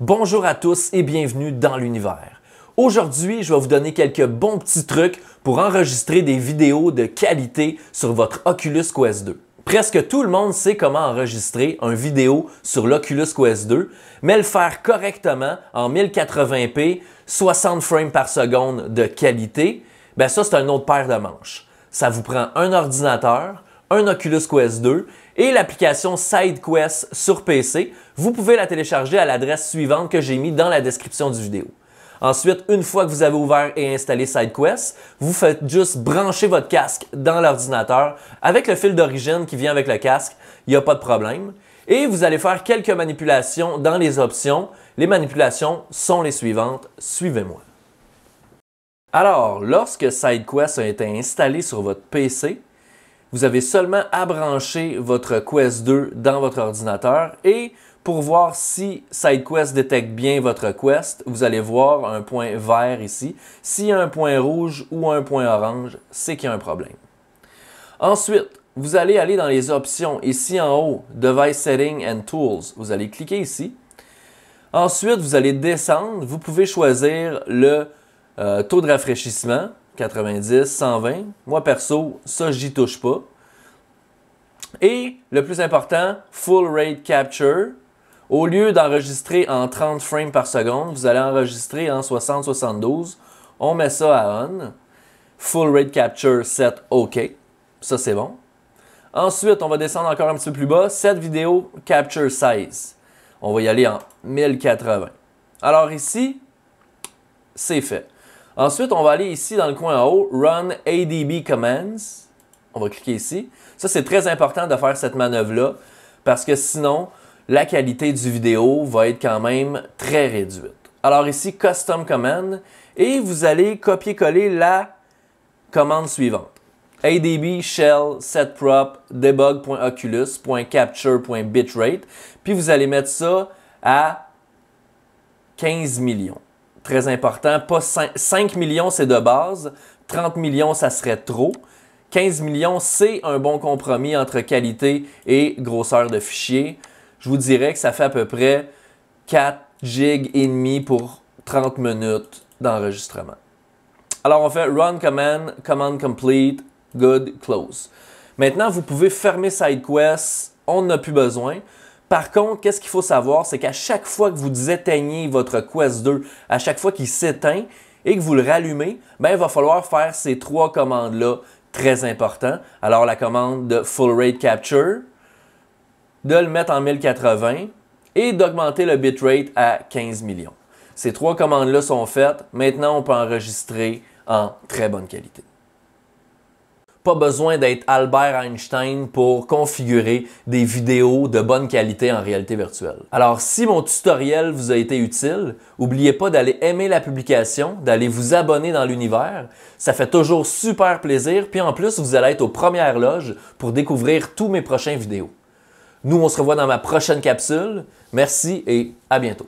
Bonjour à tous et bienvenue dans l'univers. Aujourd'hui, je vais vous donner quelques bons petits trucs pour enregistrer des vidéos de qualité sur votre Oculus Quest 2. Presque tout le monde sait comment enregistrer une vidéo sur l'Oculus Quest 2, mais le faire correctement en 1080p, 60 frames par seconde de qualité, ben ça c'est un autre paire de manches. Ça vous prend un ordinateur, un Oculus Quest 2 et l'application SideQuest sur PC, vous pouvez la télécharger à l'adresse suivante que j'ai mis dans la description du vidéo. Ensuite, une fois que vous avez ouvert et installé SideQuest, vous faites juste brancher votre casque dans l'ordinateur avec le fil d'origine qui vient avec le casque, il n'y a pas de problème. Et vous allez faire quelques manipulations dans les options. Les manipulations sont les suivantes, suivez-moi. Alors, lorsque SideQuest a été installé sur votre PC, vous avez seulement à brancher votre Quest 2 dans votre ordinateur et pour voir si SideQuest détecte bien votre Quest, vous allez voir un point vert ici. S'il y a un point rouge ou un point orange, c'est qu'il y a un problème. Ensuite, vous allez aller dans les options ici en haut, Device Settings and Tools. Vous allez cliquer ici. Ensuite, vous allez descendre. Vous pouvez choisir le euh, taux de rafraîchissement. 90, 120. Moi, perso, ça, j'y touche pas. Et le plus important, Full Rate Capture. Au lieu d'enregistrer en 30 frames par seconde, vous allez enregistrer en 60-72. On met ça à on. Full Rate Capture, set OK. Ça, c'est bon. Ensuite, on va descendre encore un petit peu plus bas. cette vidéo Capture size, On va y aller en 1080. Alors ici, c'est fait. Ensuite, on va aller ici dans le coin en haut, Run ADB Commands. On va cliquer ici. Ça, c'est très important de faire cette manœuvre-là parce que sinon, la qualité du vidéo va être quand même très réduite. Alors ici, Custom Command, et vous allez copier-coller la commande suivante. ADB shell setprop debug.oculus.capture.bitrate, puis vous allez mettre ça à 15 millions très important. Pas 5, millions, c'est de base. 30 millions, ça serait trop. 15 millions, c'est un bon compromis entre qualité et grosseur de fichier. Je vous dirais que ça fait à peu près 4 gigs et demi pour 30 minutes d'enregistrement. Alors on fait run command, command complete, good, close. Maintenant, vous pouvez fermer SideQuest, on n'a plus besoin. Par contre, qu'est-ce qu'il faut savoir, c'est qu'à chaque fois que vous éteignez votre Quest 2, à chaque fois qu'il s'éteint et que vous le rallumez, ben, il va falloir faire ces trois commandes-là très importantes. Alors, la commande de Full Rate Capture, de le mettre en 1080 et d'augmenter le bitrate à 15 millions. Ces trois commandes-là sont faites. Maintenant, on peut enregistrer en très bonne qualité. Pas besoin d'être Albert Einstein pour configurer des vidéos de bonne qualité en réalité virtuelle. Alors si mon tutoriel vous a été utile, n'oubliez pas d'aller aimer la publication, d'aller vous abonner dans l'univers. Ça fait toujours super plaisir, puis en plus vous allez être aux premières loges pour découvrir tous mes prochains vidéos. Nous, on se revoit dans ma prochaine capsule. Merci et à bientôt.